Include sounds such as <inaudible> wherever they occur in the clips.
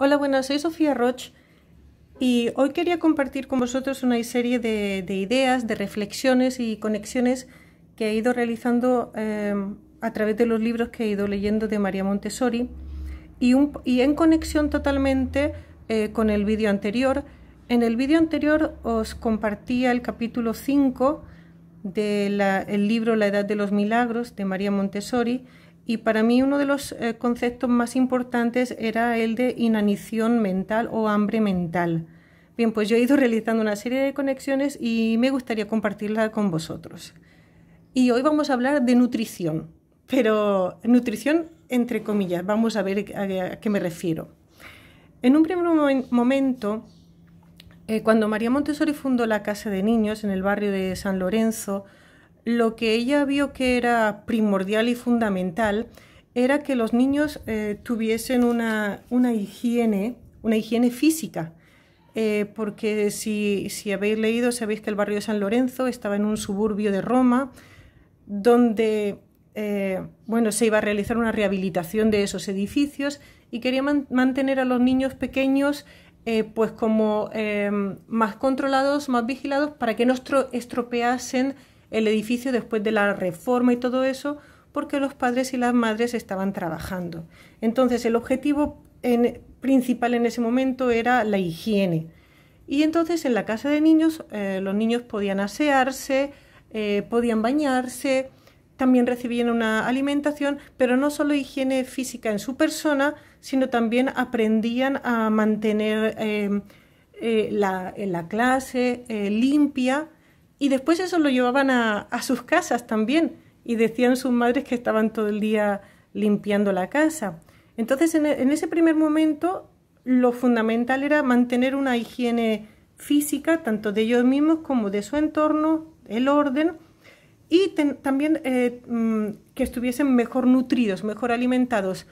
Hola, buenas, soy Sofía Roch y hoy quería compartir con vosotros una serie de, ideas, de reflexiones y conexiones que he ido realizando em, a través de los libros que he ido leyendo de María Montessori y, en conexión totalmente eh, con el vídeo anterior. En el vídeo anterior os compartía el capítulo 5 del libro La Edad de los Milagros de María Montessori y para mí uno de los eh, conceptos más importantes era el de inanición mental o hambre mental. Bien, pues yo he ido realizando una serie de conexiones y me gustaría compartirla con vosotros. Y hoy vamos a hablar de nutrición, pero nutrición entre comillas, vamos a ver a, qué me refiero. En un primer momento, eh, cuando María Montessori fundó la Casa de Niños en el barrio de San Lorenzo, lo que ella vio que era primordial y fundamental era que los niños eh, tuviesen una, higiene, una higiene física. Eh, porque si, si habéis leído, sabéis que el barrio de San Lorenzo estaba en un suburbio de Roma, donde eh, bueno, se iba a realizar una rehabilitación de esos edificios y quería mantener a los niños pequeños pues como más controlados, más vigilados para que no estropeasen el edificio después de la reforma y todo eso, porque los padres y las madres estaban trabajando. Entonces el objetivo principal en ese momento era la higiene. Y entonces en la casa de niños eh, los niños podían asearse, eh, podían bañarse, también recibían una alimentación, pero no solo higiene física en su persona, sino también aprendían a mantener eh, la, clase limpia y después eso lo llevaban a, sus casas también y decían sus madres que estaban todo el día limpiando la casa. Entonces, e, en, ese primer momento, lo fundamental era mantener una higiene física, tanto de ellos mismos como de su entorno, el orden, y también eh, mm, que estuviesen mejor nutridos, mejor alimentados.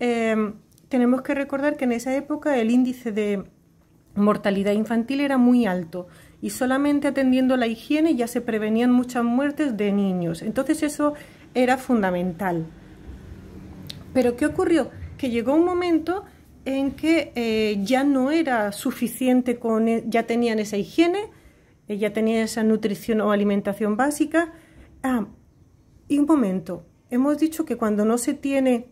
Em, tenemos que recordar que en esa época el índice de mortalidad infantil era muy alto y solamente atendiendo la higiene ya se prevenían muchas muertes de niños. Entonces eso era fundamental. Pero ¿qué ocurrió? Que llegó un momento en que eh, ya no era suficiente con, e, ya tenían esa higiene, eh, ya tenían esa nutrición o alimentación básica. Ah, y un momento, hemos dicho que cuando no se tiene,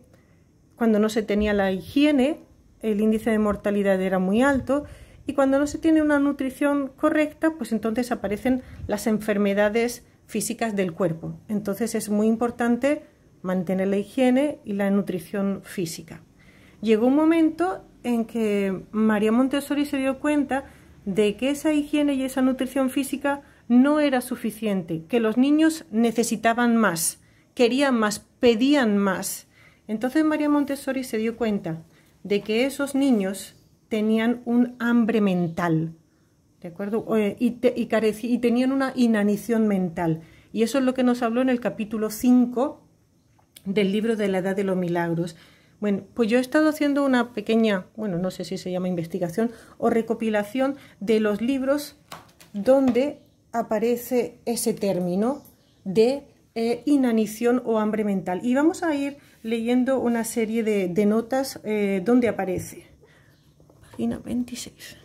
cuando no se tenía la higiene, el índice de mortalidad era muy alto y cuando no se tiene una nutrición correcta, pues entonces aparecen las enfermedades físicas del cuerpo. Entonces es muy importante mantener la higiene y la nutrición física. Llegó un momento en que María Montessori se dio cuenta de que esa higiene y esa nutrición física no era suficiente, que los niños necesitaban más, querían más, pedían más. Entonces María Montessori se dio cuenta de que esos niños tenían un hambre mental, ¿de acuerdo? Eh, y, tenían una inanición mental. Y eso es lo que nos habló en el capítulo 5 del libro de la Edad de los Milagros. Bueno, pues yo he estado haciendo una pequeña, bueno, no sé si se llama investigación o recopilación de los libros donde aparece ese término de eh, inanición o hambre mental. Y vamos a ir leyendo una serie de, notas eh, donde aparece. 26.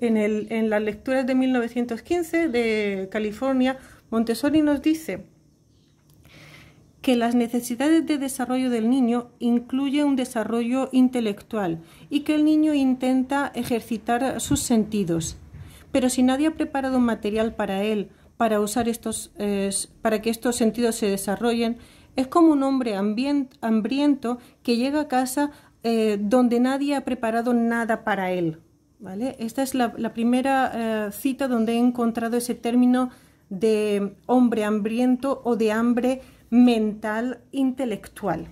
En, las lecturas de 1915 de California, Montessori nos dice que las necesidades de desarrollo del niño incluyen un desarrollo intelectual y que el niño intenta ejercitar sus sentidos. Pero si nadie ha preparado un material para él, para, usar estos, eh, para que estos sentidos se desarrollen, es como un hombre hambriento que llega a casa eh, donde nadie ha preparado nada para él. Esta es la, primera eh, cita donde he encontrado ese término de hombre hambriento o de hambre mental intelectual.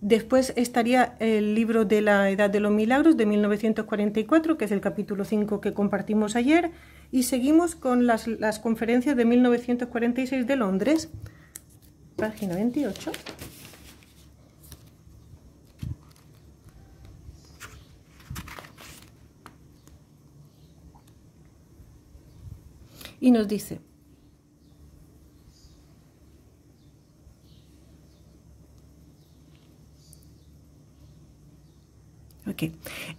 Después estaría el libro de la Edad de los Milagros de 1944, que es el capítulo 5 que compartimos ayer, y seguimos con las conferencias de 1946 de Londres página 28. Y nos dice,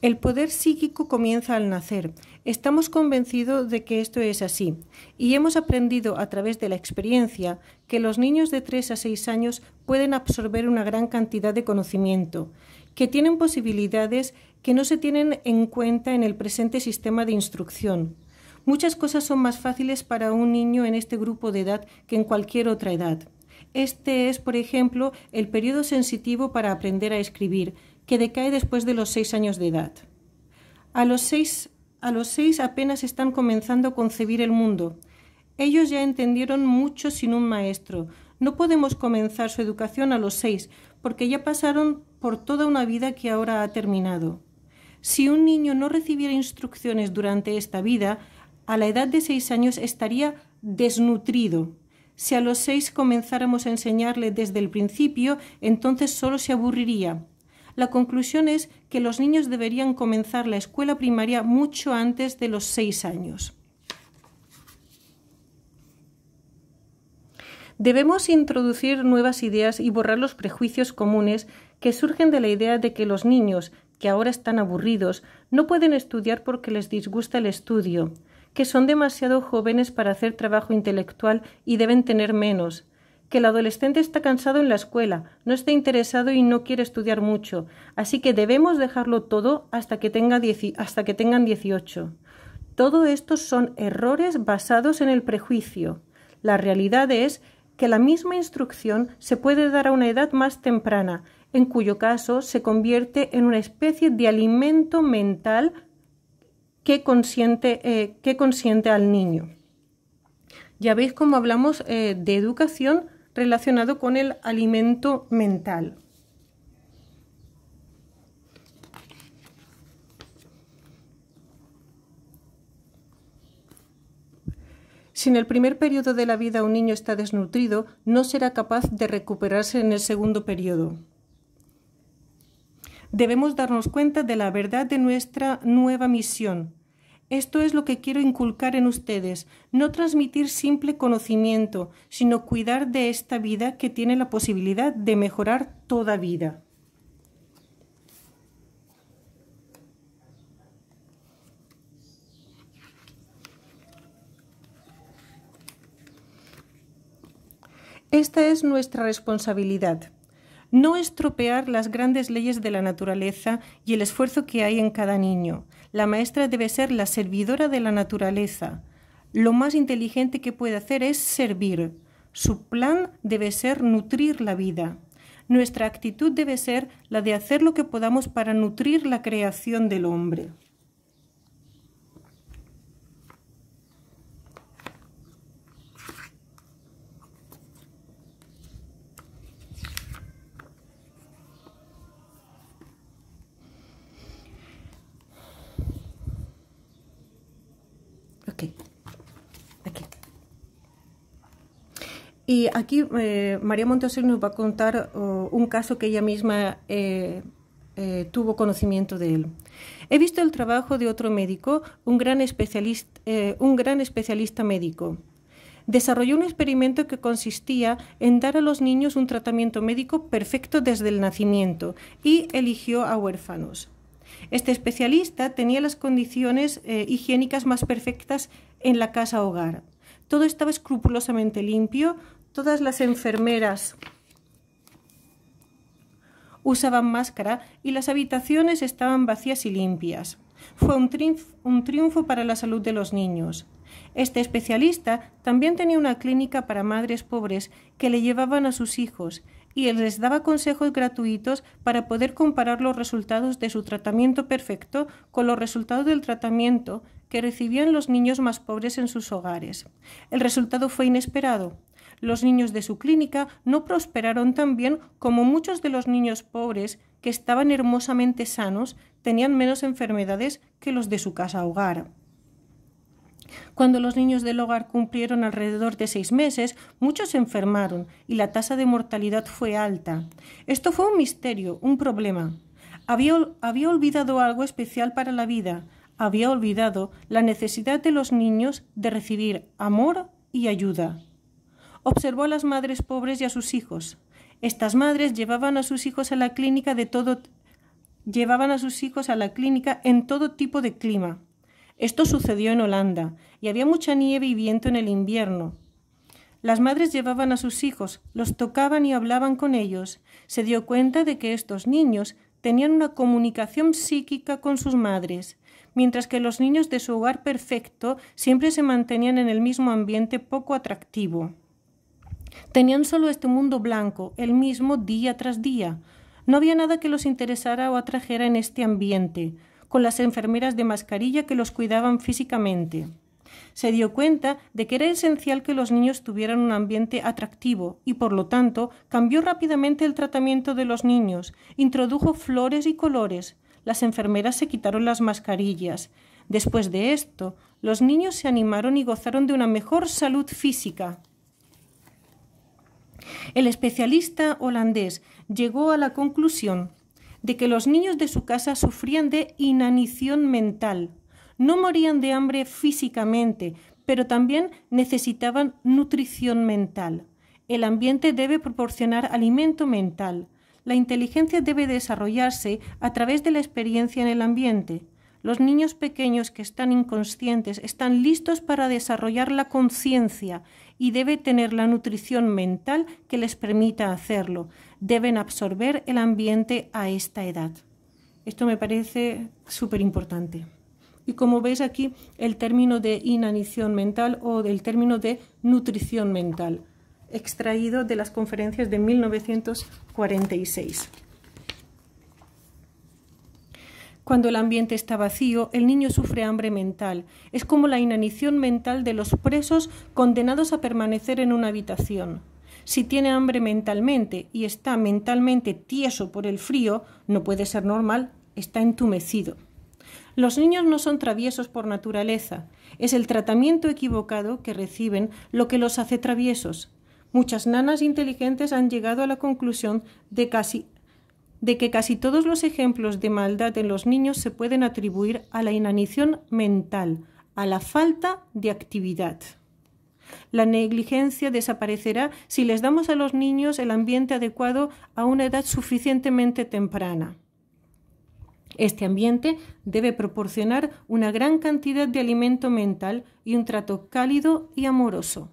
El poder psíquico comienza al nacer. Estamos convencidos de que esto es así y hemos aprendido a través de la experiencia que los niños de 3 a 6 años pueden absorber una gran cantidad de conocimiento, que tienen posibilidades que no se tienen en cuenta en el presente sistema de instrucción. Muchas cosas son más fáciles para un niño en este grupo de edad que en cualquier otra edad. Este es, por ejemplo, el periodo sensitivo para aprender a escribir, que decae después de los seis años de edad. A los seis, a los seis apenas están comenzando a concebir el mundo. Ellos ya entendieron mucho sin un maestro. No podemos comenzar su educación a los seis, porque ya pasaron por toda una vida que ahora ha terminado. Si un niño no recibiera instrucciones durante esta vida, a la edad de seis años estaría desnutrido. Si a los seis comenzáramos a enseñarle desde el principio, entonces solo se aburriría. La conclusión es que los niños deberían comenzar la escuela primaria mucho antes de los seis años. Debemos introducir nuevas ideas y borrar los prejuicios comunes que surgen de la idea de que los niños, que ahora están aburridos, no pueden estudiar porque les disgusta el estudio, que son demasiado jóvenes para hacer trabajo intelectual y deben tener menos, que el adolescente está cansado en la escuela, no está interesado y no quiere estudiar mucho, así que debemos dejarlo todo hasta que, tenga hasta que tengan 18. Todo esto son errores basados en el prejuicio. La realidad es que la misma instrucción se puede dar a una edad más temprana, en cuyo caso se convierte en una especie de alimento mental que consiente, eh, que al niño. Ya veis cómo hablamos eh, de educación relacionado con el alimento mental. Si en el primer periodo de la vida un niño está desnutrido, no será capaz de recuperarse en el segundo periodo. Debemos darnos cuenta de la verdad de nuestra nueva misión, esto es lo que quiero inculcar en ustedes, no transmitir simple conocimiento, sino cuidar de esta vida que tiene la posibilidad de mejorar toda vida. Esta es nuestra responsabilidad. No estropear las grandes leyes de la naturaleza y el esfuerzo que hay en cada niño, la maestra debe ser la servidora de la naturaleza. Lo más inteligente que puede hacer es servir. Su plan debe ser nutrir la vida. Nuestra actitud debe ser la de hacer lo que podamos para nutrir la creación del hombre. Y aquí eh, María Monteser nos va a contar oh, un caso que ella misma eh, eh, tuvo conocimiento de él. He visto el trabajo de otro médico, un gran, especialista, un gran especialista médico. Desarrolló un experimento que consistía en dar a los niños un tratamiento médico perfecto desde el nacimiento y eligió a huérfanos. Este especialista tenía las condiciones higiénicas más perfectas en la casa hogar. Todo estaba escrupulosamente limpio, todas las enfermeras usaban máscara y las habitaciones estaban vacías y limpias. Fue un triunfo, un triunfo, para la salud de los niños. Este especialista también tenía una clínica para madres pobres que le llevaban a sus hijos y él les daba consejos gratuitos para poder comparar los resultados de su tratamiento perfecto con los resultados del tratamiento que recibían los niños más pobres en sus hogares. El resultado fue inesperado. Los niños de su clínica no prosperaron tan bien como muchos de los niños pobres que estaban hermosamente sanos tenían menos enfermedades que los de su casa hogar. Cuando los niños del hogar cumplieron alrededor de seis meses, muchos se enfermaron y la tasa de mortalidad fue alta. Esto fue un misterio, un problema. Había, olvidado algo especial para la vida. Había olvidado la necesidad de los niños de recibir amor y ayuda observó a las madres pobres y a sus hijos. Estas madres llevaban a sus hijos a la clínica de llevaban a sus hijos a la clínica en todo tipo de clima. Esto sucedió en Holanda y había mucha nieve y viento en el invierno. Las madres llevaban a sus hijos, los tocaban y hablaban con ellos. Se dio cuenta de que estos niños tenían una comunicación psíquica con sus madres, mientras que los niños de su hogar perfecto siempre se mantenían en el mismo ambiente poco atractivo. Tenían solo este mundo blanco, el mismo día tras día. No había nada que los interesara o atrajera en este ambiente, con las enfermeras de mascarilla que los cuidaban físicamente. Se dio cuenta de que era esencial que los niños tuvieran un ambiente atractivo y, por lo tanto, cambió rápidamente el tratamiento de los niños, introdujo flores y colores, las enfermeras se quitaron las mascarillas. Después de esto, los niños se animaron y gozaron de una mejor salud física. El especialista holandés llegó a la conclusión de que los niños de su casa sufrían de inanición mental. No morían de hambre físicamente, pero también necesitaban nutrición mental. El ambiente debe proporcionar alimento mental. La inteligencia debe desarrollarse a través de la experiencia en el ambiente. Los niños pequeños que están inconscientes están listos para desarrollar la conciencia y debe tener la nutrición mental que les permita hacerlo. Deben absorber el ambiente a esta edad. Esto me parece súper importante. Y como veis aquí, el término de inanición mental o el término de nutrición mental, extraído de las conferencias de 1946. Cuando el ambiente está vacío, el niño sufre hambre mental. Es como la inanición mental de los presos condenados a permanecer en una habitación. Si tiene hambre mentalmente y está mentalmente tieso por el frío, no puede ser normal, está entumecido. Los niños no son traviesos por naturaleza. Es el tratamiento equivocado que reciben lo que los hace traviesos. Muchas nanas inteligentes han llegado a la conclusión de casi de que casi todos los ejemplos de maldad en los niños se pueden atribuir a la inanición mental, a la falta de actividad. La negligencia desaparecerá si les damos a los niños el ambiente adecuado a una edad suficientemente temprana. Este ambiente debe proporcionar una gran cantidad de alimento mental y un trato cálido y amoroso.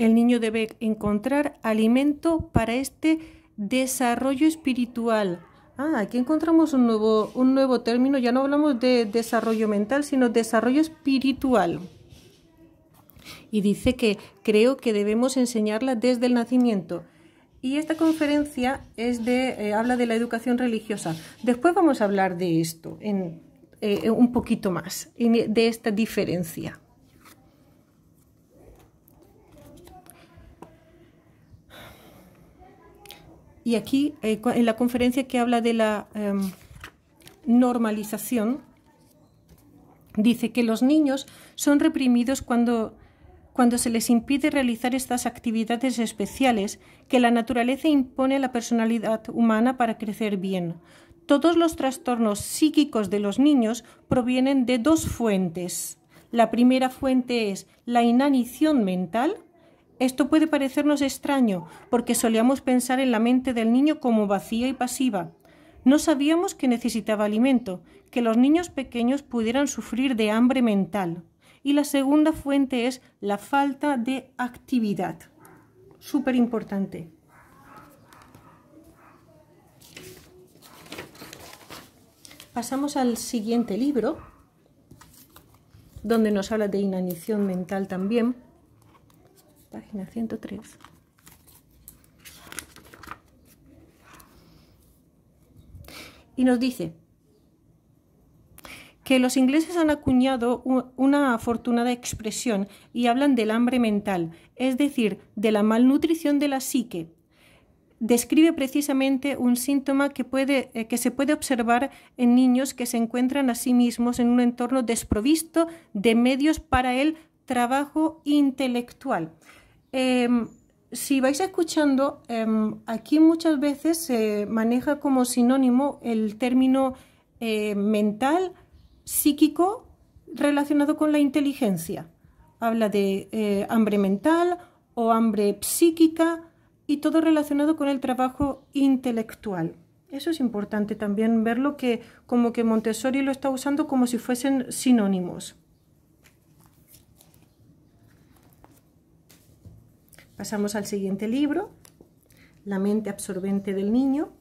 El niño debe encontrar alimento para este desarrollo espiritual. Ah, aquí encontramos un nuevo, un nuevo término, ya no hablamos de desarrollo mental, sino desarrollo espiritual. Y dice que creo que debemos enseñarla desde el nacimiento. Y esta conferencia es de, eh, habla de la educación religiosa. Después vamos a hablar de esto en, eh, un poquito más, de esta diferencia. Y aquí, eh, en la conferencia que habla de la em, normalización, dice que los niños son reprimidos cuando, cuando se les impide realizar estas actividades especiales que la naturaleza impone a la personalidad humana para crecer bien. Todos los trastornos psíquicos de los niños provienen de dos fuentes. La primera fuente es la inanición mental, esto puede parecernos extraño, porque solíamos pensar en la mente del niño como vacía y pasiva. No sabíamos que necesitaba alimento, que los niños pequeños pudieran sufrir de hambre mental. Y la segunda fuente es la falta de actividad. Súper importante. Pasamos al siguiente libro, donde nos habla de inanición mental también página 103. Y nos dice que los ingleses han acuñado una afortunada expresión y hablan del hambre mental, es decir, de la malnutrición de la psique. Describe precisamente un síntoma que, eh, que se puede observar en niños que se encuentran a sí mismos en un entorno desprovisto de medios para el trabajo intelectual. Em, si vais escuchando, em, aquí muchas veces se maneja como sinónimo el término eh, mental, psíquico, relacionado con la inteligencia. Habla de eh, hambre mental o hambre psíquica y todo relacionado con el trabajo intelectual. Eso es importante también verlo que como que Montessori lo está usando como si fuesen sinónimos. Pasamos al siguiente libro, La mente absorbente del niño.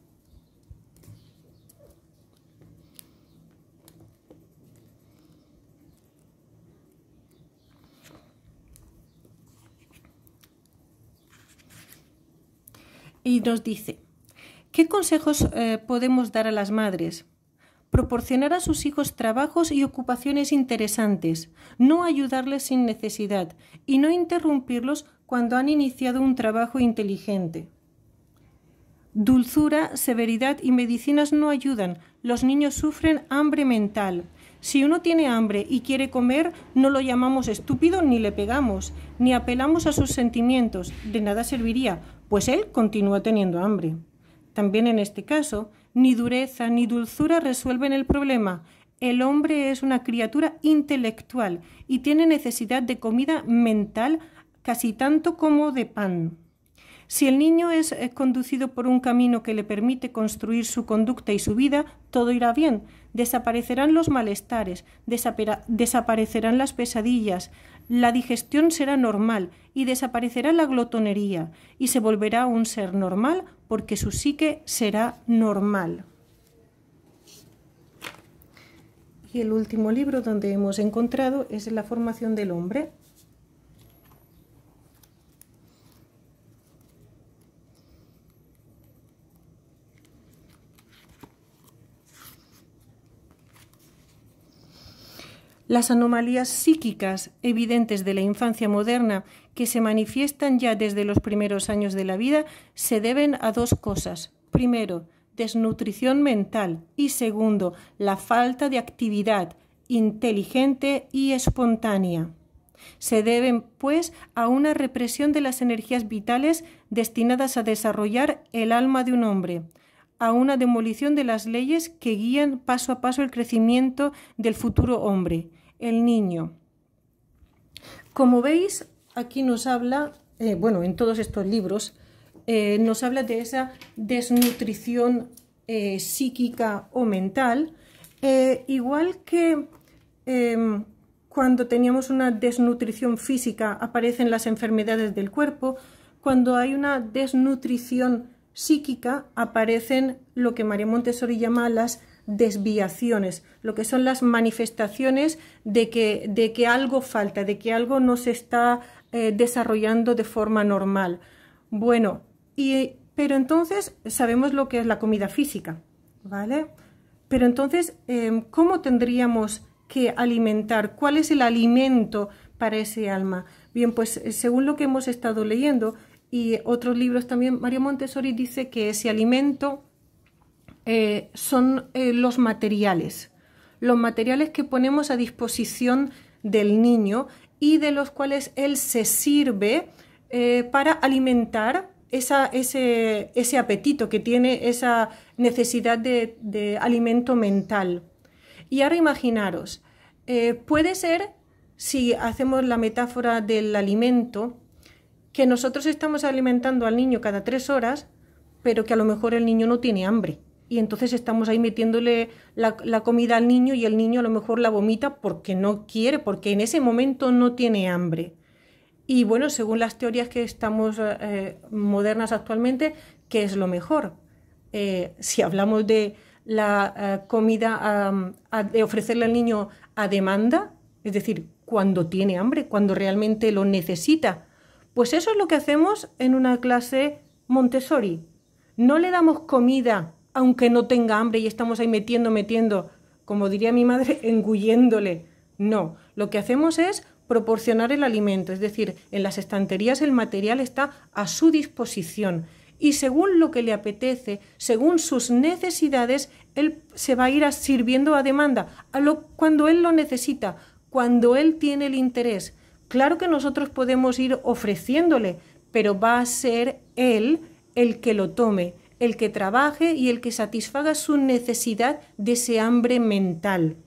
Y nos dice, ¿qué consejos eh, podemos dar a las madres proporcionar a sus hijos trabajos y ocupaciones interesantes, no ayudarles sin necesidad y no interrumpirlos cuando han iniciado un trabajo inteligente. Dulzura, severidad y medicinas no ayudan. Los niños sufren hambre mental. Si uno tiene hambre y quiere comer, no lo llamamos estúpido ni le pegamos, ni apelamos a sus sentimientos. De nada serviría, pues él continúa teniendo hambre. También en este caso, ni dureza ni dulzura resuelven el problema. El hombre es una criatura intelectual y tiene necesidad de comida mental casi tanto como de pan. Si el niño es eh, conducido por un camino que le permite construir su conducta y su vida, todo irá bien. Desaparecerán los malestares, desaparecerán las pesadillas, la digestión será normal y desaparecerá la glotonería y se volverá un ser normal porque su psique será normal. Y el último libro donde hemos encontrado es La formación del hombre, las anomalías psíquicas evidentes de la infancia moderna que se manifiestan ya desde los primeros años de la vida se deben a dos cosas. Primero, desnutrición mental y segundo, la falta de actividad inteligente y espontánea. Se deben, pues, a una represión de las energías vitales destinadas a desarrollar el alma de un hombre, a una demolición de las leyes que guían paso a paso el crecimiento del futuro hombre el niño. Como veis, aquí nos habla, eh, bueno, en todos estos libros, eh, nos habla de esa desnutrición eh, psíquica o mental, igual que em, cuando teníamos una desnutrición física aparecen las enfermedades del cuerpo, cuando hay una desnutrición psíquica aparecen lo que María Montessori llama las desviaciones, lo que son las manifestaciones de que, algo falta, de que algo no se está eh, desarrollando de forma normal. Bueno, y, pero entonces sabemos lo que es la comida física, ¿vale? Pero entonces, em, ¿cómo tendríamos que alimentar? ¿Cuál es el alimento para ese alma? Bien, pues eh, según lo que hemos estado leyendo y otros libros también, María Montessori dice que ese alimento eh, son eh, los materiales, los materiales que ponemos a disposición del niño y de los cuales él se sirve eh, para alimentar ese, apetito que tiene, esa necesidad de, alimento mental. Y ahora imaginaros, puede ser, si hacemos la metáfora del alimento, que nosotros estamos alimentando al niño cada tres horas, pero que a lo mejor el niño no tiene hambre y entonces estamos ahí metiéndole la, comida al niño y el niño a lo mejor la vomita porque no quiere, porque en ese momento no tiene hambre. Y bueno, según las teorías que estamos eh, modernas actualmente, ¿qué es lo mejor? Eh, si hablamos de la eh, comida, de ofrecerle al niño a demanda, es decir, cuando tiene hambre, cuando realmente lo necesita, pues eso es lo que hacemos en una clase Montessori. No le damos comida aunque no tenga hambre y estamos ahí metiendo, metiendo, como diría mi madre, <laughs> engulléndole. No, lo que hacemos es proporcionar el alimento, es decir, en las estanterías el material está a su disposición y según lo que le apetece, según sus necesidades, él se va a ir sirviendo a demanda, cuando él lo necesita, cuando él tiene el interés. Claro que nosotros podemos ir ofreciéndole, pero va a ser él el que lo tome, el que trabaje y el que satisfaga su necesidad de ese hambre mental.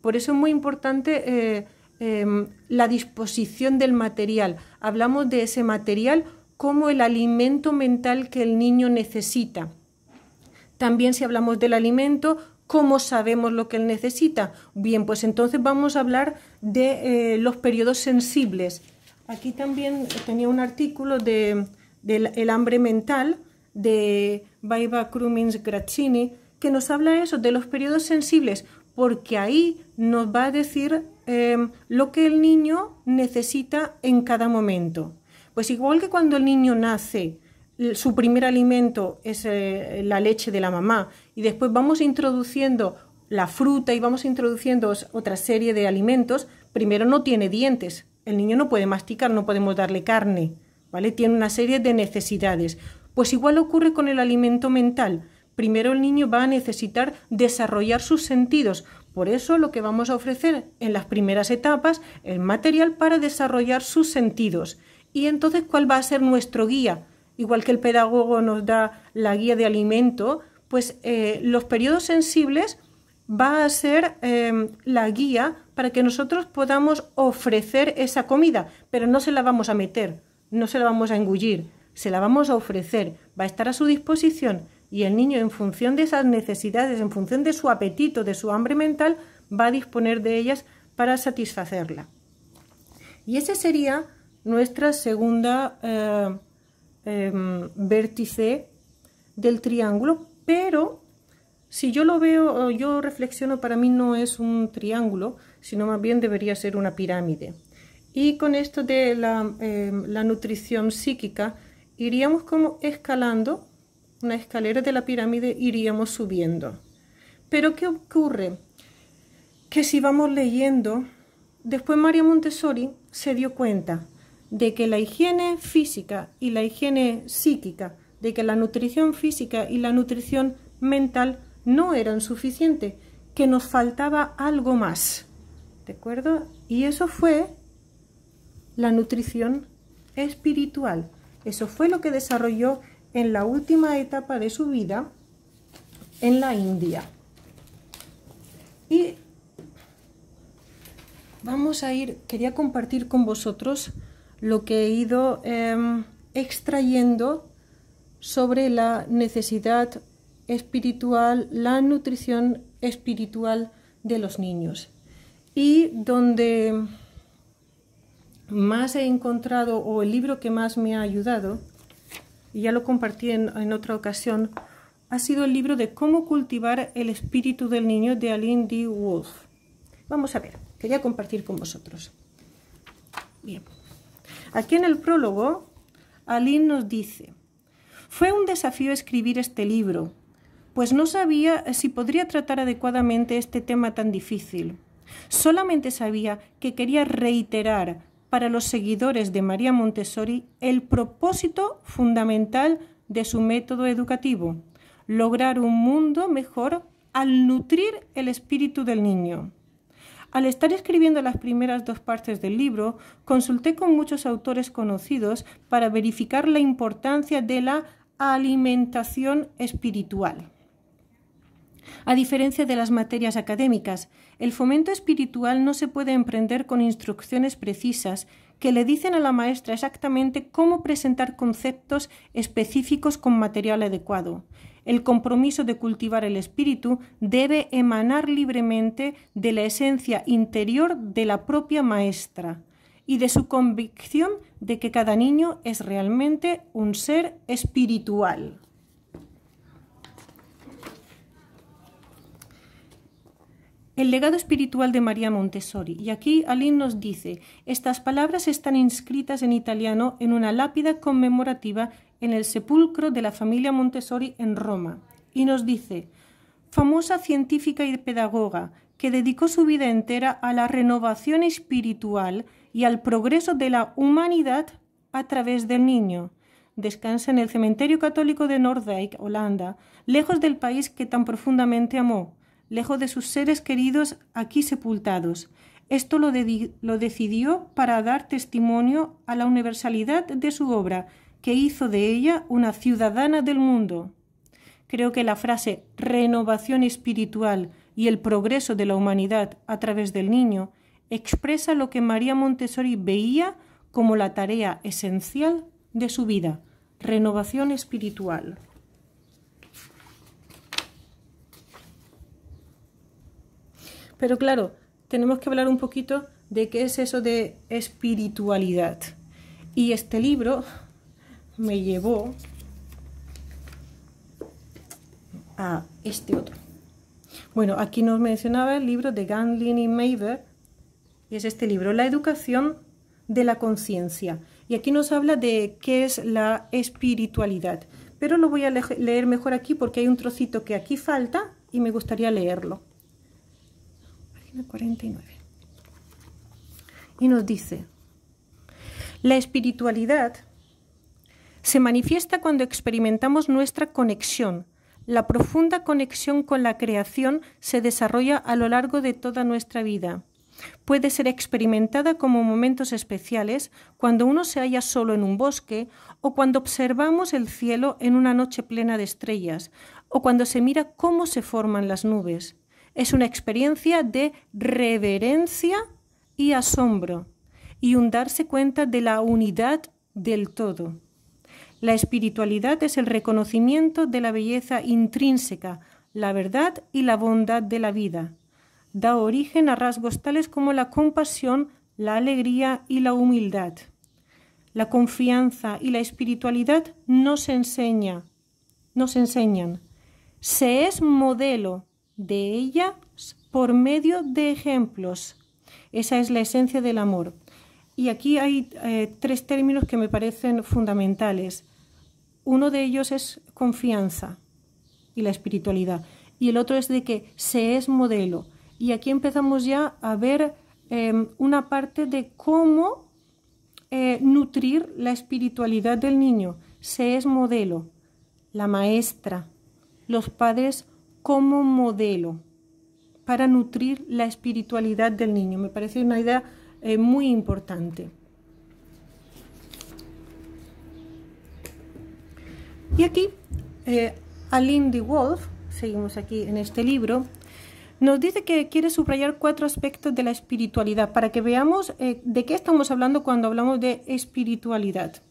Por eso es muy importante eh, em, la disposición del material. Hablamos de ese material como el alimento mental que el niño necesita. También si hablamos del alimento, ¿cómo sabemos lo que él necesita? Bien, pues entonces vamos a hablar de eh, los periodos sensibles. Aquí también tenía un artículo del hambre mental, de Baiba Krumins Grazzini, que nos habla eso, de los periodos sensibles, porque ahí nos va a decir em, lo que el niño necesita en cada momento. Pues igual que cuando el niño nace, su primer alimento es eh, la leche de la mamá y después vamos introduciendo la fruta y vamos introduciendo otra serie de alimentos, primero no tiene dientes, el niño no puede masticar, no podemos darle carne, ¿vale? Tiene una serie de necesidades. Pues igual ocurre con el alimento mental. Primero el niño va a necesitar desarrollar sus sentidos. Por eso lo que vamos a ofrecer en las primeras etapas es material para desarrollar sus sentidos. Y entonces, ¿cuál va a ser nuestro guía? Igual que el pedagogo nos da la guía de alimento, pues eh, los periodos sensibles va a ser em, la guía para que nosotros podamos ofrecer esa comida, pero no se la vamos a meter, no se la vamos a engullir, se la vamos a ofrecer, va a estar a su disposición y el niño en función de esas necesidades, en función de su apetito, de su hambre mental, va a disponer de ellas para satisfacerla. Y ese sería nuestra segunda eh, em, vértice del triángulo, pero si yo lo veo, yo reflexiono, para mí no es un triángulo, sino más bien debería ser una pirámide. Y con esto de la em, nutrición psíquica, iríamos como escalando una escalera de la pirámide, iríamos subiendo. Pero ¿qué ocurre? Que si vamos leyendo, después María Montessori se dio cuenta de que la higiene física y la higiene psíquica, de que la nutrición física y la nutrición mental no eran suficientes, que nos faltaba algo más. ¿De acuerdo? Y eso fue la nutrición espiritual. Eso fue lo que desarrolló en la última etapa de su vida en la India. Y vamos a ir, quería compartir con vosotros lo que he ido em, extrayendo sobre la necesidad espiritual, la nutrición espiritual de los niños. Y donde más he encontrado o el libro que más me ha ayudado, y ya lo compartí en, otra ocasión, ha sido el libro de Cómo cultivar el espíritu del niño de Aline D. Wolf. Vamos a ver, quería compartir con vosotros. Bien. Aquí en el prólogo, Aline nos dice, fue un desafío escribir este libro, pues no sabía si podría tratar adecuadamente este tema tan difícil. Solamente sabía que quería reiterar para los seguidores de María Montessori el propósito fundamental de su método educativo, lograr un mundo mejor al nutrir el espíritu del niño. Al estar escribiendo las primeras dos partes del libro, consulté con muchos autores conocidos para verificar la importancia de la alimentación espiritual. A diferencia de las materias académicas, el fomento espiritual no se puede emprender con instrucciones precisas que le dicen a la maestra exactamente cómo presentar conceptos específicos con material adecuado. El compromiso de cultivar el espíritu debe emanar libremente de la esencia interior de la propia maestra y de su convicción de que cada niño es realmente un ser espiritual. el legado espiritual de María Montessori. Y aquí Aline nos dice, estas palabras están inscritas en italiano en una lápida conmemorativa en el sepulcro de la familia Montessori en Roma. Y nos dice, famosa científica y pedagoga, que dedicó su vida entera a la renovación espiritual y al progreso de la humanidad a través del niño. Descansa en el cementerio católico de Nordijk, Holanda, lejos del país que tan profundamente amó lejos de sus seres queridos aquí sepultados. Esto lo, decidió para dar testimonio a la universalidad de su obra, que hizo de ella una ciudadana del mundo. Creo que la frase renovación espiritual y el progreso de la humanidad a través del niño expresa lo que María Montessori veía como la tarea esencial de su vida, renovación espiritual. Pero claro, tenemos que hablar un poquito de qué es eso de espiritualidad. Y este libro me llevó a este otro. Bueno, aquí nos mencionaba el libro de Ganlin y Maver, y es este libro, La educación de la conciencia. Y aquí nos habla de qué es la espiritualidad. Pero lo voy a leer mejor aquí porque hay un trocito que aquí falta y me gustaría leerlo. Y nos dice, la espiritualidad se manifiesta cuando experimentamos nuestra conexión. La profunda conexión con la creación se desarrolla a lo largo de toda nuestra vida. Puede ser experimentada como momentos especiales, cuando uno se halla solo en un bosque, o cuando observamos el cielo en una noche plena de estrellas, o cuando se mira cómo se forman las nubes. Es una experiencia de reverencia y asombro y un darse cuenta de la unidad del todo. La espiritualidad es el reconocimiento de la belleza intrínseca, la verdad y la bondad de la vida. Da origen a rasgos tales como la compasión, la alegría y la humildad. La confianza y la espiritualidad nos enseña, enseñan. Se es modelo de ella por medio de ejemplos. Esa es la esencia del amor. Y aquí hay eh, tres términos que me parecen fundamentales. Uno de ellos es confianza y la espiritualidad. Y el otro es de que se es modelo. Y aquí empezamos ya a ver em, una parte de cómo eh, nutrir la espiritualidad del niño. Se es modelo, la maestra, los padres como modelo para nutrir la espiritualidad del niño. Me parece una idea eh, muy importante. Y aquí, eh, Aline de Wolf, seguimos aquí en este libro, nos dice que quiere subrayar cuatro aspectos de la espiritualidad para que veamos eh, de qué estamos hablando cuando hablamos de espiritualidad.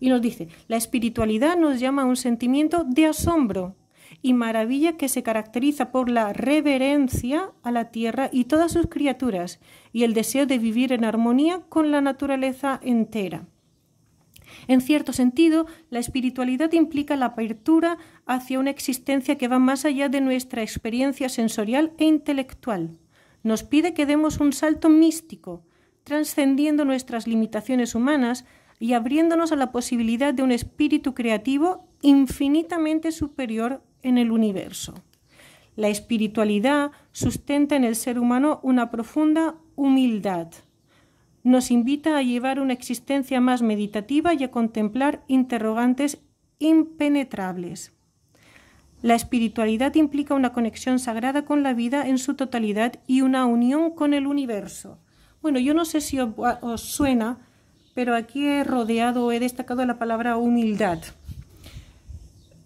Y nos dice, la espiritualidad nos llama a un sentimiento de asombro, y maravilla que se caracteriza por la reverencia a la tierra y todas sus criaturas y el deseo de vivir en armonía con la naturaleza entera. En cierto sentido, la espiritualidad implica la apertura hacia una existencia que va más allá de nuestra experiencia sensorial e intelectual. Nos pide que demos un salto místico, trascendiendo nuestras limitaciones humanas y abriéndonos a la posibilidad de un espíritu creativo infinitamente superior en el universo. La espiritualidad sustenta en el ser humano una profunda humildad. Nos invita a llevar una existencia más meditativa y a contemplar interrogantes impenetrables. La espiritualidad implica una conexión sagrada con la vida en su totalidad y una unión con el universo. Bueno, yo no sé si os, suena, pero aquí he rodeado, he destacado la palabra humildad.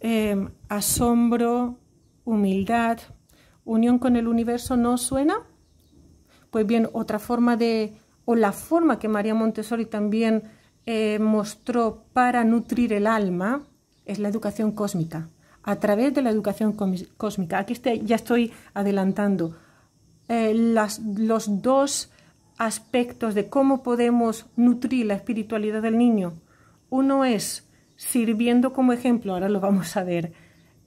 Em, asombro, humildad, unión con el universo, ¿no suena? Pues bien, otra forma de, o la forma que María Montessori también eh, mostró para nutrir el alma, es la educación cósmica. A través de la educación cósmica, aquí este, ya estoy adelantando, eh, los dos aspectos de cómo podemos nutrir la espiritualidad del niño. Uno es sirviendo como ejemplo, ahora lo vamos a ver,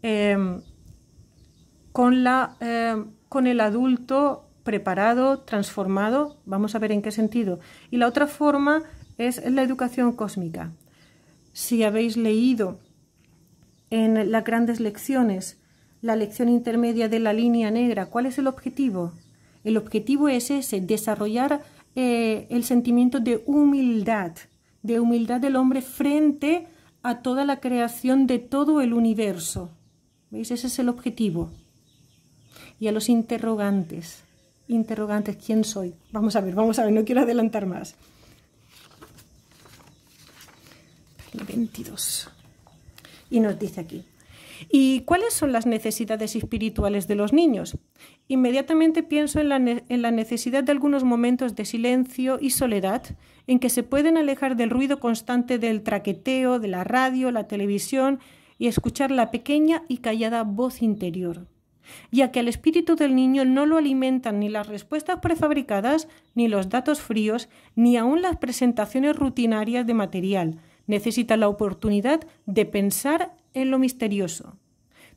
eh, eh, con, el adulto preparado, transformado, vamos a ver en qué sentido. Y la otra forma es la educación cósmica. Si habéis leído en las grandes lecciones la lección intermedia de la línea negra, ¿cuál es el objetivo? El objetivo es ese, desarrollar eh, el sentimiento de humildad, de humildad del hombre frente a a toda la creación de todo el universo. ¿Veis? Ese es el objetivo. Y a los interrogantes. Interrogantes, ¿quién soy? Vamos a ver, vamos a ver, no quiero adelantar más. Página 22. Y nos dice aquí, ¿Y cuáles son las necesidades espirituales de los niños? Inmediatamente pienso en la, necesidad de algunos momentos de silencio y soledad en que se pueden alejar del ruido constante del traqueteo, de la radio, la televisión y escuchar la pequeña y callada voz interior ya que al espíritu del niño no lo alimentan ni las respuestas prefabricadas, ni los datos fríos, ni aún las presentaciones rutinarias de material. Necesita la oportunidad de pensar en lo misterioso.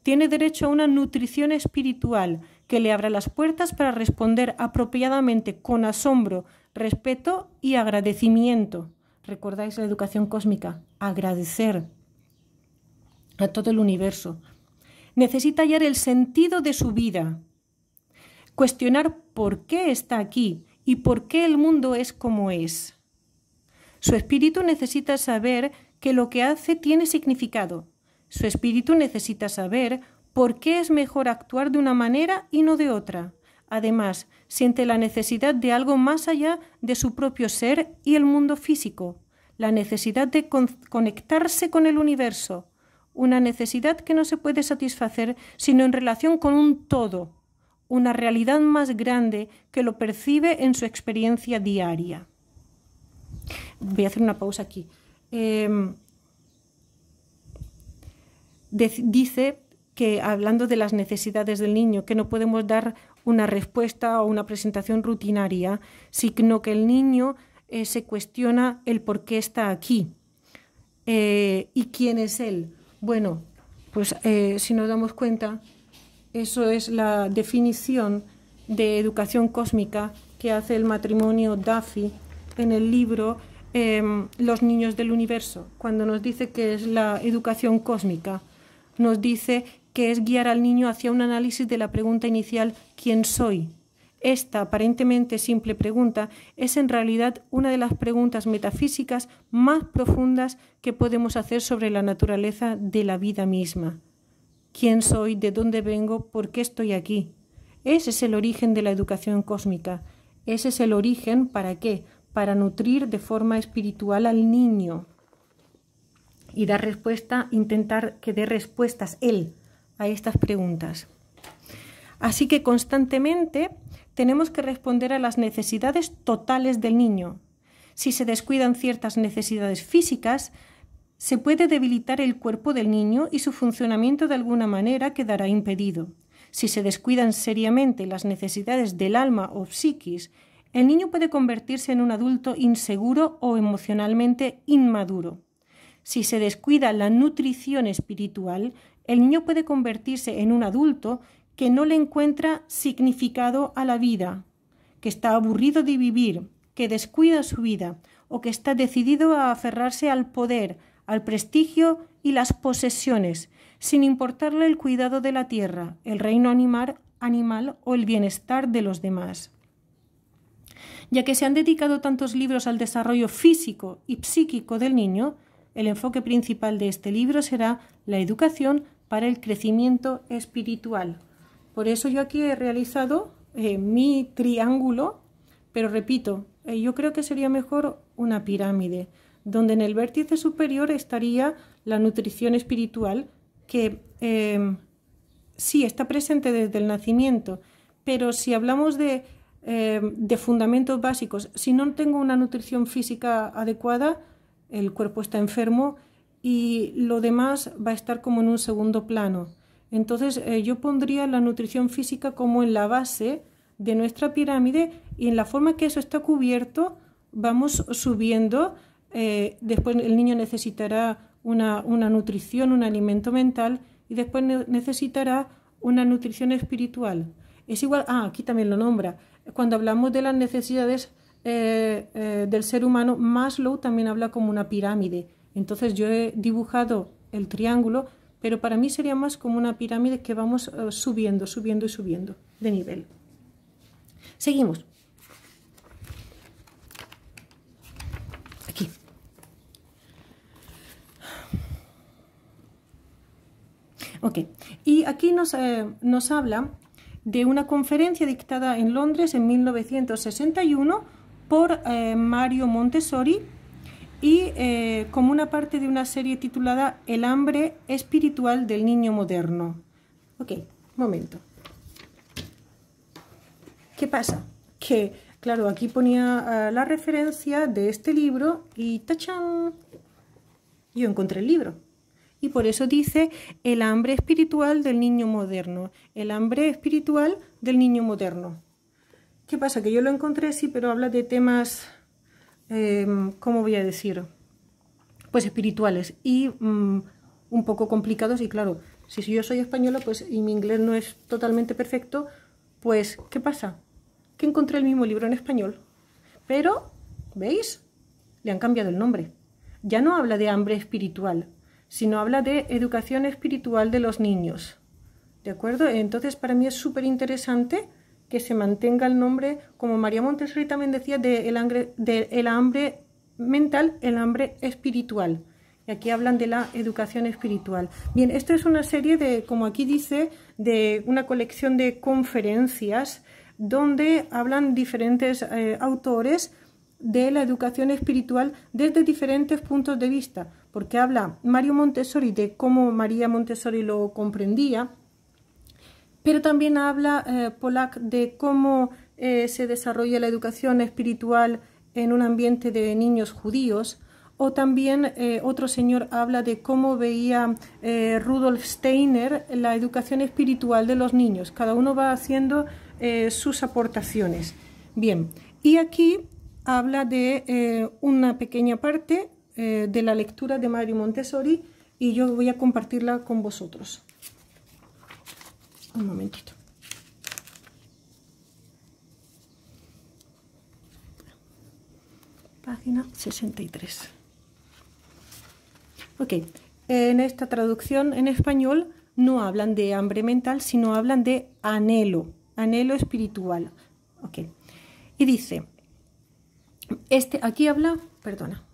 Tiene derecho a una nutrición espiritual que le abra las puertas para responder apropiadamente con asombro, respeto y agradecimiento. ¿Recordáis la educación cósmica? Agradecer a todo el universo. Necesita hallar el sentido de su vida, cuestionar por qué está aquí y por qué el mundo es como es. Su espíritu necesita saber que lo que hace tiene significado su espíritu necesita saber por qué es mejor actuar de una manera y no de otra. Además, siente la necesidad de algo más allá de su propio ser y el mundo físico, la necesidad de conectarse con el universo, una necesidad que no se puede satisfacer sino en relación con un todo, una realidad más grande que lo percibe en su experiencia diaria. Voy a hacer una pausa aquí. Em, dice que hablando de las necesidades del niño, que no podemos dar una respuesta o una presentación rutinaria, sino que el niño eh, se cuestiona el por qué está aquí eh, y quién es él. Bueno, pues eh, si nos damos cuenta, eso es la definición de educación cósmica que hace el matrimonio Duffy en el libro em, Los niños del universo, cuando nos dice que es la educación cósmica nos dice que es guiar al niño hacia un análisis de la pregunta inicial ¿quién soy? Esta aparentemente simple pregunta es en realidad una de las preguntas metafísicas más profundas que podemos hacer sobre la naturaleza de la vida misma. ¿Quién soy? ¿De dónde vengo? ¿Por qué estoy aquí? Ese es el origen de la educación cósmica. Ese es el origen para qué? Para nutrir de forma espiritual al niño y dar respuesta, intentar que dé respuestas él a estas preguntas. Así que constantemente tenemos que responder a las necesidades totales del niño. Si se descuidan ciertas necesidades físicas, se puede debilitar el cuerpo del niño y su funcionamiento de alguna manera quedará impedido. Si se descuidan seriamente las necesidades del alma o psiquis, el niño puede convertirse en un adulto inseguro o emocionalmente inmaduro. Si se descuida la nutrición espiritual, el niño puede convertirse en un adulto que no le encuentra significado a la vida, que está aburrido de vivir, que descuida su vida o que está decidido a aferrarse al poder, al prestigio y las posesiones, sin importarle el cuidado de la tierra, el reino animal, o el bienestar de los demás. Ya que se han dedicado tantos libros al desarrollo físico y psíquico del niño, el enfoque principal de este libro será la educación para el crecimiento espiritual. Por eso yo aquí he realizado eh, mi triángulo, pero repito, eh, yo creo que sería mejor una pirámide, donde en el vértice superior estaría la nutrición espiritual, que eh, sí está presente desde el nacimiento, pero si hablamos de fundamentos básicos, si no tengo una nutrición física adecuada, el cuerpo está enfermo y lo demás va a estar como en un segundo plano. Entonces eh, yo pondría la nutrición física como en la base de nuestra pirámide y en la forma que eso está cubierto vamos subiendo. Eh, después el niño necesitará una, una nutrición, un alimento mental y después necesitará una nutrición espiritual. Es igual, ah, aquí también lo nombra, cuando hablamos de las necesidades eh, eh, del ser humano, Maslow también habla como una pirámide. Entonces yo he dibujado el triángulo, pero para mí sería más como una pirámide que vamos eh, subiendo, subiendo y subiendo de nivel. Seguimos. Aquí. Ok, y aquí nos habla de una conferencia dictada en Londres en 1961 por eh, Mario Montessori y eh, como una parte de una serie titulada El hambre espiritual del niño moderno. Ok, momento. ¿Qué pasa? Que, claro, aquí ponía eh, la referencia de este libro y ¡tachán! Yo encontré el libro. Y por eso dice el hambre espiritual del niño moderno. El hambre espiritual del niño moderno. ¿Qué pasa? Que yo lo encontré, sí, pero habla de temas, em, ¿cómo voy a decir? Pues espirituales y mm, un poco complicados. Y claro, si, yo soy española pues, y mi inglés no es totalmente perfecto, pues, ¿qué pasa? Que encontré el mismo libro en español. Pero, ¿veis? Le han cambiado el nombre. Ya no habla de hambre espiritual, sino habla de educación espiritual de los niños. ¿De acuerdo? Entonces, para mí es súper interesante que se mantenga el nombre, como María Montessori también decía, del hambre, mental, el hambre espiritual. Y aquí hablan de la educación espiritual. Bien, esto es una serie de, como aquí dice, de una colección de conferencias donde hablan diferentes eh, autores de la educación espiritual desde diferentes puntos de vista, porque habla Mario Montessori de cómo María Montessori lo comprendía, pero también habla eh, Polak de cómo eh, se desarrolla la educación espiritual en un ambiente de niños judíos. O también eh, otro señor habla de cómo veía Rudolf Steiner la educación espiritual de los niños. Cada uno va haciendo sus aportaciones. Bien, y aquí habla de una pequeña parte de la lectura de Mario Montessori y yo voy a compartirla con vosotros. Un momentito. Página 63. Ok, en esta traducción en español no hablan de hambre mental, sino hablan de anhelo, anhelo espiritual. Ok, y dice, este, aquí habla, perdona,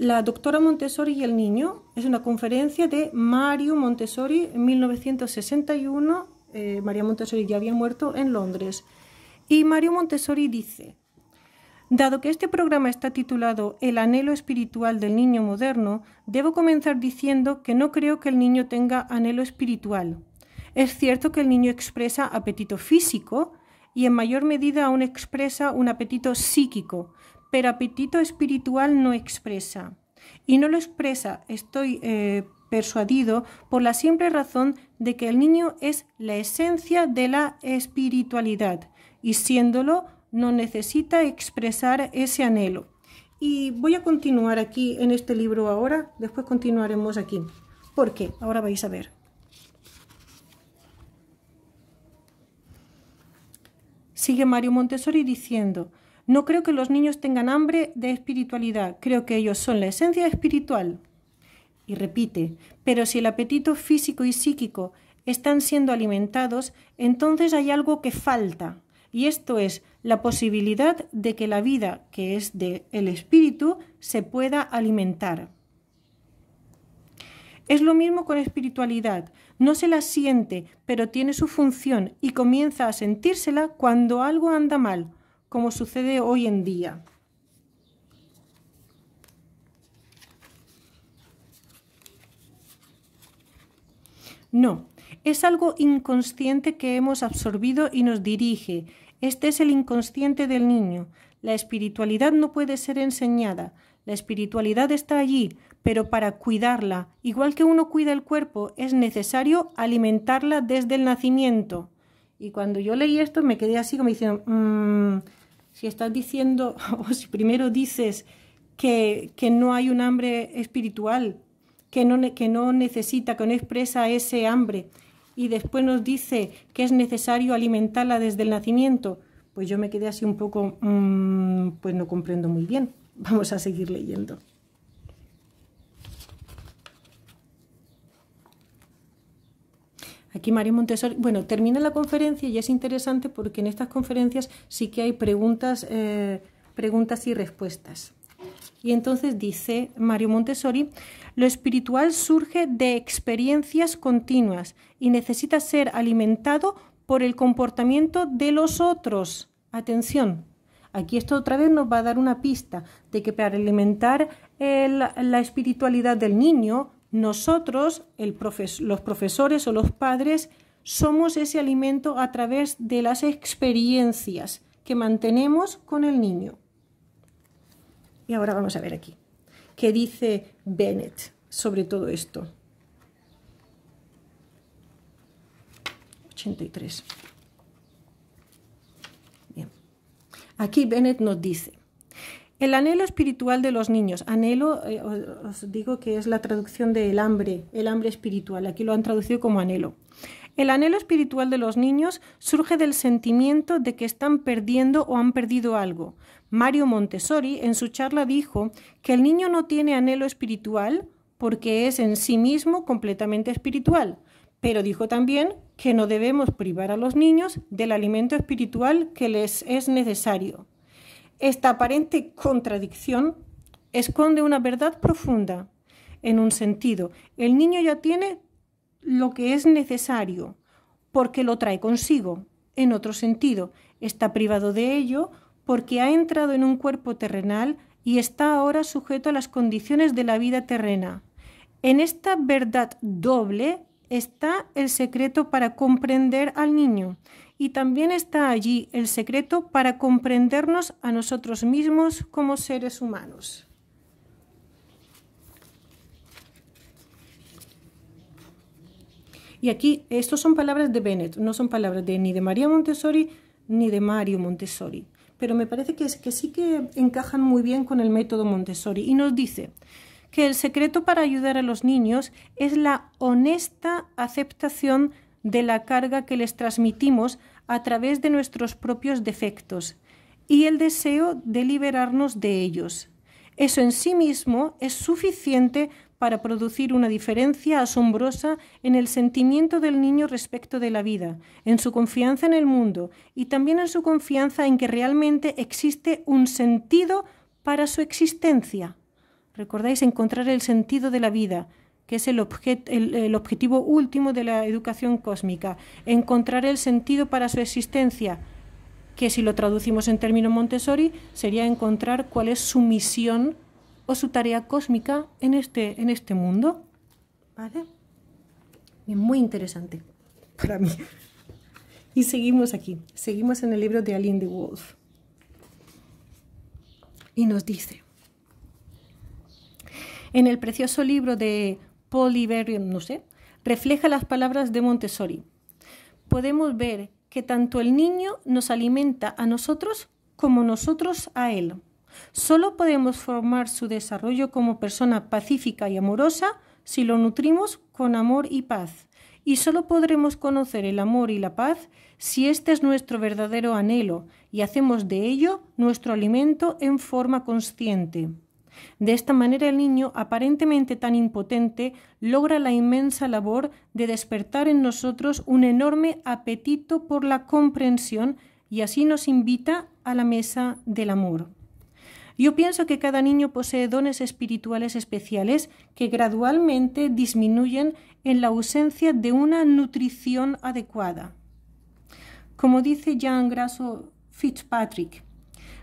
la doctora Montessori y el niño es una conferencia de Mario Montessori en 1961. Eh, María Montessori ya había muerto en Londres. Y Mario Montessori dice, dado que este programa está titulado El anhelo espiritual del niño moderno, debo comenzar diciendo que no creo que el niño tenga anhelo espiritual. Es cierto que el niño expresa apetito físico y en mayor medida aún expresa un apetito psíquico, pero apetito espiritual no expresa. Y no lo expresa, estoy eh, persuadido, por la simple razón de que el niño es la esencia de la espiritualidad y siéndolo no necesita expresar ese anhelo. Y voy a continuar aquí en este libro ahora, después continuaremos aquí. ¿Por qué? Ahora vais a ver. Sigue Mario Montessori diciendo, no creo que los niños tengan hambre de espiritualidad, creo que ellos son la esencia espiritual. Y repite, pero si el apetito físico y psíquico están siendo alimentados, entonces hay algo que falta, y esto es la posibilidad de que la vida, que es del el espíritu, se pueda alimentar. Es lo mismo con espiritualidad. No se la siente, pero tiene su función y comienza a sentírsela cuando algo anda mal como sucede hoy en día. No, es algo inconsciente que hemos absorbido y nos dirige. Este es el inconsciente del niño. La espiritualidad no puede ser enseñada. La espiritualidad está allí, pero para cuidarla, igual que uno cuida el cuerpo, es necesario alimentarla desde el nacimiento. Y cuando yo leí esto me quedé así como diciendo, mm, si estás diciendo <laughs> o si primero dices que, que no hay un hambre espiritual, que no, que no necesita, que no expresa ese hambre, y después nos dice que es necesario alimentarla desde el nacimiento, pues yo me quedé así un poco, mm, pues no comprendo muy bien. <laughs> Vamos a seguir leyendo. Aquí Mario Montessori, bueno, termina la conferencia y es interesante porque en estas conferencias sí que hay preguntas, eh, preguntas y respuestas. Y entonces dice Mario Montessori, lo espiritual surge de experiencias continuas y necesita ser alimentado por el comportamiento de los otros. Atención, aquí esto otra vez nos va a dar una pista de que para alimentar eh, la espiritualidad del niño, nosotros, los profesores o los padres, somos ese alimento a través de las experiencias que mantenemos con el niño. Y ahora vamos a ver aquí, qué dice Bennett sobre todo esto. 83. Bien. Aquí Bennett nos dice, el anhelo espiritual de los niños. Anhelo, eh, os digo que es la traducción del hambre, el hambre espiritual. Aquí lo han traducido como anhelo. El anhelo espiritual de los niños surge del sentimiento de que están perdiendo o han perdido algo. Mario Montessori en su charla dijo que el niño no tiene anhelo espiritual porque es en sí mismo completamente espiritual, pero dijo también que no debemos privar a los niños del alimento espiritual que les es necesario. Esta aparente contradicción esconde una verdad profunda. En un sentido, el niño ya tiene lo que es necesario porque lo trae consigo. En otro sentido, está privado de ello porque ha entrado en un cuerpo terrenal y está ahora sujeto a las condiciones de la vida terrena. En esta verdad doble está el secreto para comprender al niño y también está allí el secreto para comprendernos a nosotros mismos como seres humanos. Y aquí, estos son palabras de Bennett, no son palabras de, ni de María Montessori ni de Mario Montessori. Pero me parece que, sí que encajan muy bien con el método Montessori. Y nos dice que el secreto para ayudar a los niños es la honesta aceptación de la carga que les transmitimos a través de nuestros propios defectos y el deseo de liberarnos de ellos. Eso en sí mismo es suficiente para producir una diferencia asombrosa en el sentimiento del niño respecto de la vida, en su confianza en el mundo y también en su confianza en que realmente existe un sentido para su existencia. Recordáis encontrar el sentido de la vida, que es el, el, objetivo último de la educación cósmica, encontrar el sentido para su existencia, que si lo traducimos en términos Montessori, sería encontrar cuál es su misión o su tarea cósmica en este, en este mundo. ¿Vale? muy interesante para mí. Y seguimos aquí, seguimos en el libro de Aline de Wolf. Y nos dice, en el precioso libro de Poliverium, no sé, refleja las palabras de Montessori. Podemos ver que tanto el niño nos alimenta a nosotros como nosotros a él. Solo podemos formar su desarrollo como persona pacífica y amorosa si lo nutrimos con amor y paz. Y solo podremos conocer el amor y la paz si este es nuestro verdadero anhelo y hacemos de ello nuestro alimento en forma consciente. De esta manera el niño, aparentemente tan impotente, logra la inmensa labor de despertar en nosotros un enorme apetito por la comprensión y así nos invita a la mesa del amor. Yo pienso que cada niño posee dones espirituales especiales que gradualmente disminuyen en la ausencia de una nutrición adecuada. Como dice Jean Grasso Fitzpatrick,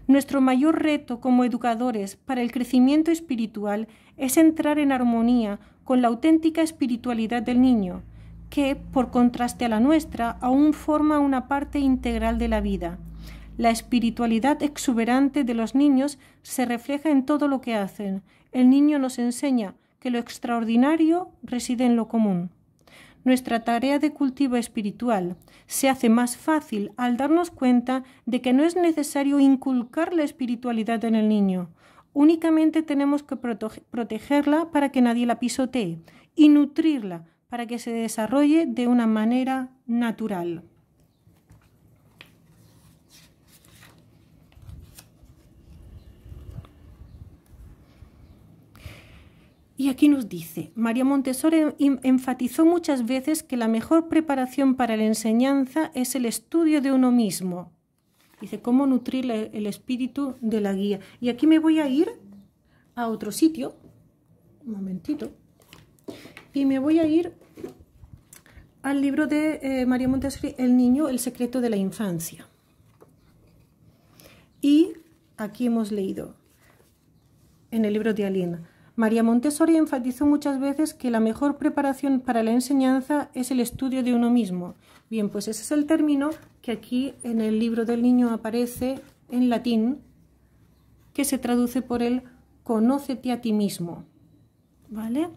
nuestro mayor reto como educadores para el crecimiento espiritual es entrar en armonía con la auténtica espiritualidad del niño, que, por contraste a la nuestra, aún forma una parte integral de la vida. La espiritualidad exuberante de los niños se refleja en todo lo que hacen. El niño nos enseña que lo extraordinario reside en lo común nuestra tarea de cultivo espiritual se hace más fácil al darnos cuenta de que no es necesario inculcar la espiritualidad en el niño. Únicamente tenemos que protegerla para que nadie la pisotee y nutrirla para que se desarrolle de una manera natural. Y aquí nos dice, María Montessori enfatizó muchas veces que la mejor preparación para la enseñanza es el estudio de uno mismo. Dice, ¿cómo nutrir el espíritu de la guía? Y aquí me voy a ir a otro sitio, un momentito, y me voy a ir al libro de eh, María Montessori, El niño, el secreto de la infancia. Y aquí hemos leído, en el libro de Alina, María Montessori enfatizó muchas veces que la mejor preparación para la enseñanza es el estudio de uno mismo. Bien, pues ese es el término que aquí en el libro del niño aparece en latín, que se traduce por el conócete a ti mismo. ¿Vale?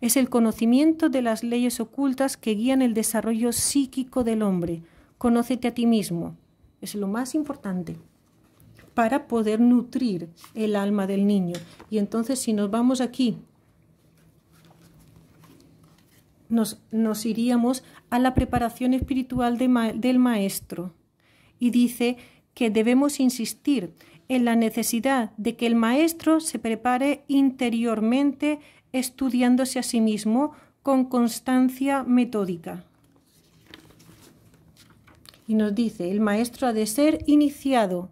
Es el conocimiento de las leyes ocultas que guían el desarrollo psíquico del hombre. Conócete a ti mismo. Es lo más importante para poder nutrir el alma del niño. Y entonces si nos vamos aquí, nos, nos iríamos a la preparación espiritual del maestro. Y dice que debemos insistir en la necesidad de que el maestro se prepare interiormente estudiándose a sí mismo con constancia metódica. Y nos dice, el maestro ha de ser iniciado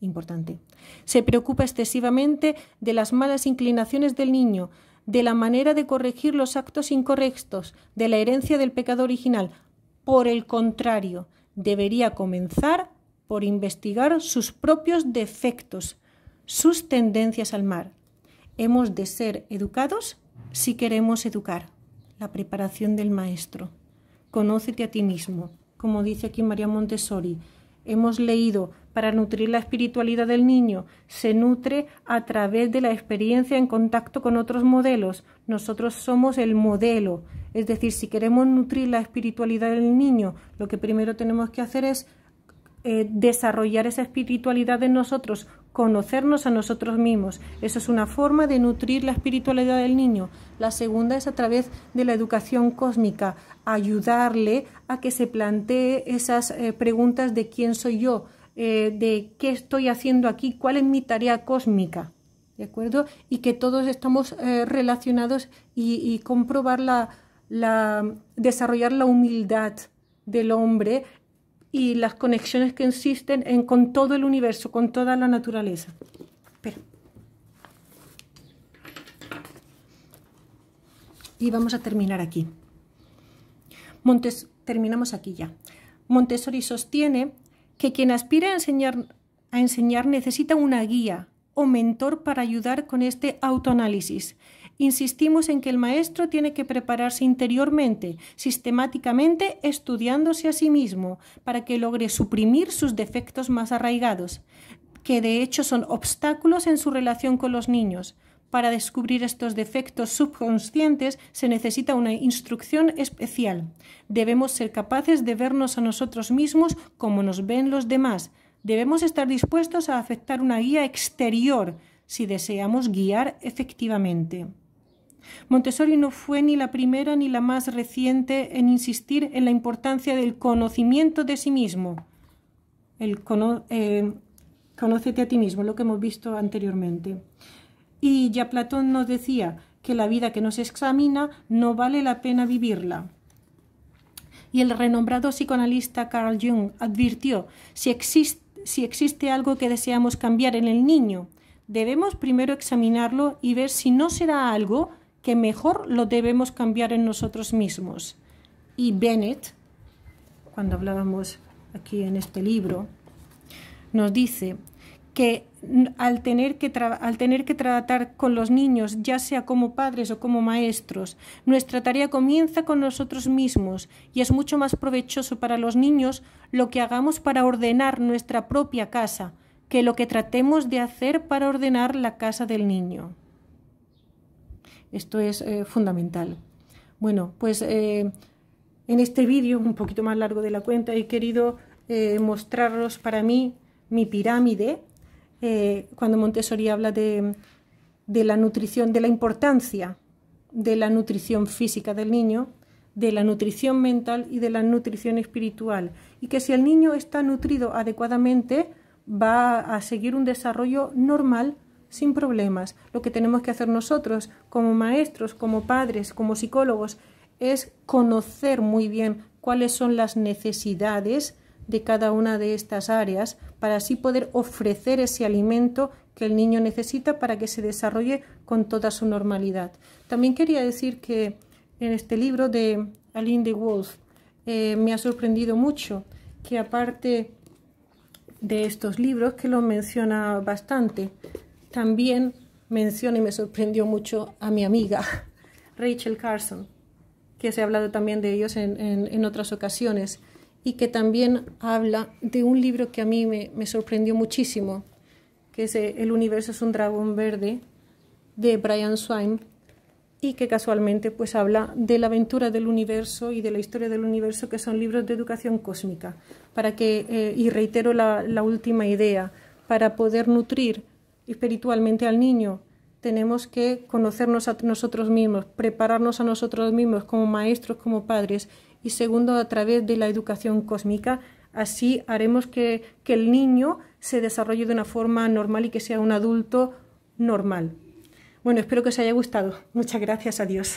importante. Se preocupa excesivamente de las malas inclinaciones del niño, de la manera de corregir los actos incorrectos, de la herencia del pecado original. Por el contrario, debería comenzar por investigar sus propios defectos, sus tendencias al mal. Hemos de ser educados si queremos educar. La preparación del maestro. Conócete a ti mismo. Como dice aquí María Montessori, hemos leído para nutrir la espiritualidad del niño. Se nutre a través de la experiencia en contacto con otros modelos. Nosotros somos el modelo. Es decir, si queremos nutrir la espiritualidad del niño, lo que primero tenemos que hacer es eh, desarrollar esa espiritualidad en nosotros, conocernos a nosotros mismos. Eso es una forma de nutrir la espiritualidad del niño. La segunda es a través de la educación cósmica, ayudarle a que se plantee esas eh, preguntas de quién soy yo, eh, de qué estoy haciendo aquí, cuál es mi tarea cósmica, ¿de acuerdo? Y que todos estamos eh, relacionados y, comprobar la, desarrollar la humildad del hombre y las conexiones que existen con todo el universo, con toda la naturaleza. Y vamos a terminar aquí. Montes, terminamos aquí ya. Montessori sostiene que quien aspira a enseñar, a enseñar necesita una guía o mentor para ayudar con este autoanálisis. Insistimos en que el maestro tiene que prepararse interiormente, sistemáticamente, estudiándose a sí mismo, para que logre suprimir sus defectos más arraigados, que de hecho son obstáculos en su relación con los niños. Para descubrir estos defectos subconscientes se necesita una instrucción especial. Debemos ser capaces de vernos a nosotros mismos como nos ven los demás. Debemos estar dispuestos a aceptar una guía exterior si deseamos guiar efectivamente. Montessori no fue ni la primera ni la más reciente en insistir en la importancia del conocimiento de sí mismo. El eh, conócete a ti mismo, lo que hemos visto anteriormente. Y ya Platón nos decía que la vida que nos examina no vale la pena vivirla. Y el renombrado psicoanalista Carl Jung advirtió, si existe, si existe algo que deseamos cambiar en el niño, debemos primero examinarlo y ver si no será algo que mejor lo debemos cambiar en nosotros mismos. Y Bennett, cuando hablábamos aquí en este libro, nos dice que al tener, que al tener que tratar con los niños, ya sea como padres o como maestros. Nuestra tarea comienza con nosotros mismos y es mucho más provechoso para los niños lo que hagamos para ordenar nuestra propia casa que lo que tratemos de hacer para ordenar la casa del niño. Esto es eh, fundamental. Bueno, pues eh, en este vídeo, un poquito más largo de la cuenta, he querido eh, mostraros para mí mi pirámide eh, cuando Montessori habla de, de la nutrición, de la importancia de la nutrición física del niño, de la nutrición mental y de la nutrición espiritual. Y que si el niño está nutrido adecuadamente, va a seguir un desarrollo normal sin problemas. Lo que tenemos que hacer nosotros como maestros, como padres, como psicólogos, es conocer muy bien cuáles son las necesidades de cada una de estas áreas para así poder ofrecer ese alimento que el niño necesita para que se desarrolle con toda su normalidad. También quería decir que en este libro de Aline de Wolf eh, me ha sorprendido mucho que aparte de estos libros, que lo menciona bastante, también menciona y me sorprendió mucho a mi amiga <laughs> Rachel Carson, que se ha hablado también de ellos en otras ocasiones y que también habla de un libro que a mí me, sorprendió muchísimo, que es eh, El universo es un dragón verde de Brian Swine, y que casualmente pues habla de la aventura del universo y de la historia del universo que son libros de educación cósmica para que eh, y reitero la última idea para poder nutrir espiritualmente al niño tenemos que conocernos a nosotros mismos prepararnos a nosotros mismos como maestros como padres y segundo a través de la educación cósmica. Así haremos que, el niño se desarrolle de una forma normal y que sea un adulto normal. Bueno, espero que os haya gustado. Muchas gracias a Dios.